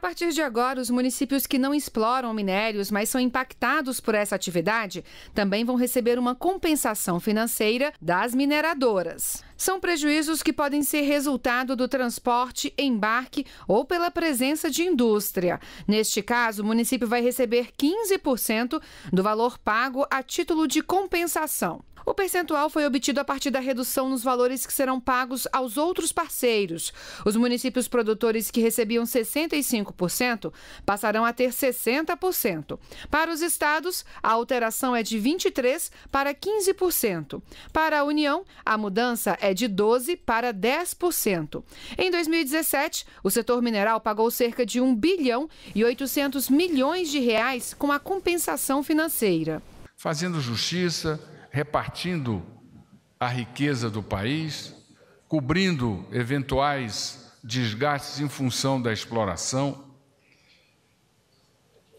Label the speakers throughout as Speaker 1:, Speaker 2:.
Speaker 1: partir de agora, os municípios que não exploram minérios, mas são impactados por essa atividade, também vão receber uma compensação financeira das mineradoras. São prejuízos que podem ser resultado do transporte, embarque ou pela presença de indústria. Neste caso, o município vai receber 15% do valor pago a título de compensação. O percentual foi obtido a partir da redução nos valores que serão pagos aos outros parceiros. Os municípios produtores que recebiam 65% passarão a ter 60%. Para os estados, a alteração é de 23% para 15%. Para a União, a mudança é de 12% para 10%. Em 2017, o setor mineral pagou cerca de 1 bilhão e 800 milhões de reais com a compensação financeira.
Speaker 2: Fazendo justiça, repartindo a riqueza do país, cobrindo eventuais desgastes em função da exploração.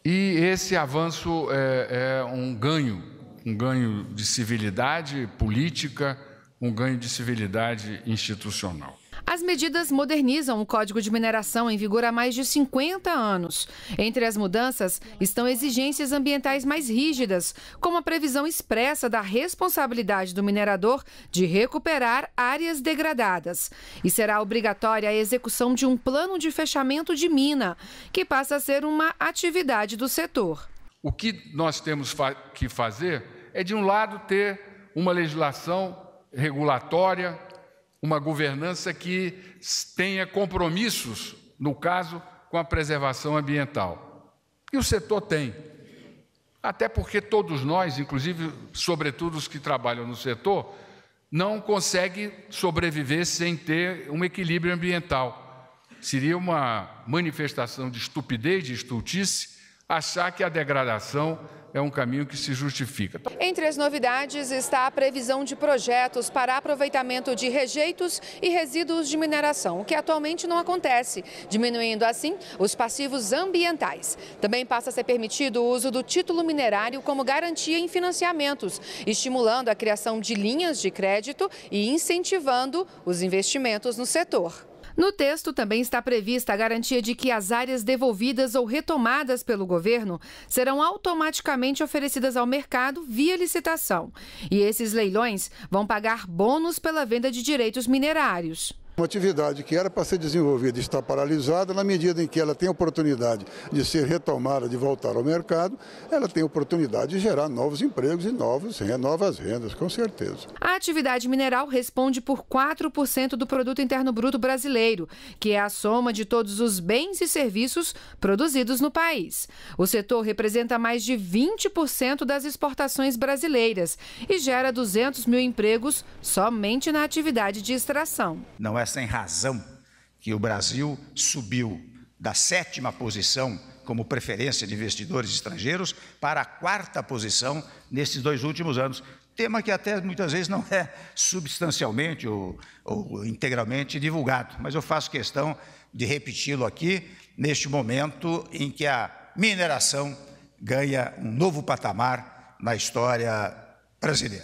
Speaker 2: E esse avanço é, é um ganho, um ganho de civilidade política, um ganho de civilidade institucional.
Speaker 1: As medidas modernizam o Código de Mineração em vigor há mais de 50 anos. Entre as mudanças estão exigências ambientais mais rígidas, como a previsão expressa da responsabilidade do minerador de recuperar áreas degradadas. E será obrigatória a execução de um plano de fechamento de mina, que passa a ser uma atividade do setor.
Speaker 2: O que nós temos que fazer é, de um lado, ter uma legislação regulatória uma governança que tenha compromissos, no caso, com a preservação ambiental. E o setor tem. Até porque todos nós, inclusive, sobretudo os que trabalham no setor, não conseguem sobreviver sem ter um equilíbrio ambiental. Seria uma manifestação de estupidez, de estultice, achar que a degradação é um caminho que se justifica.
Speaker 1: Entre as novidades está a previsão de projetos para aproveitamento de rejeitos e resíduos de mineração, o que atualmente não acontece, diminuindo assim os passivos ambientais. Também passa a ser permitido o uso do título minerário como garantia em financiamentos, estimulando a criação de linhas de crédito e incentivando os investimentos no setor. No texto também está prevista a garantia de que as áreas devolvidas ou retomadas pelo governo serão automaticamente oferecidas ao mercado via licitação. E esses leilões vão pagar bônus pela venda de direitos minerários
Speaker 2: uma atividade que era para ser desenvolvida está paralisada, na medida em que ela tem oportunidade de ser retomada, de voltar ao mercado, ela tem oportunidade de gerar novos empregos e novos, novas rendas, com certeza.
Speaker 1: A atividade mineral responde por 4% do produto interno bruto brasileiro, que é a soma de todos os bens e serviços produzidos no país. O setor representa mais de 20% das exportações brasileiras e gera 200 mil empregos somente na atividade de extração.
Speaker 2: Não é sem razão que o Brasil subiu da sétima posição como preferência de investidores estrangeiros para a quarta posição nesses dois últimos anos. Tema que até muitas vezes não é substancialmente ou, ou integralmente divulgado, mas eu faço questão de repeti-lo aqui, neste momento em que a mineração ganha um novo patamar na história brasileira.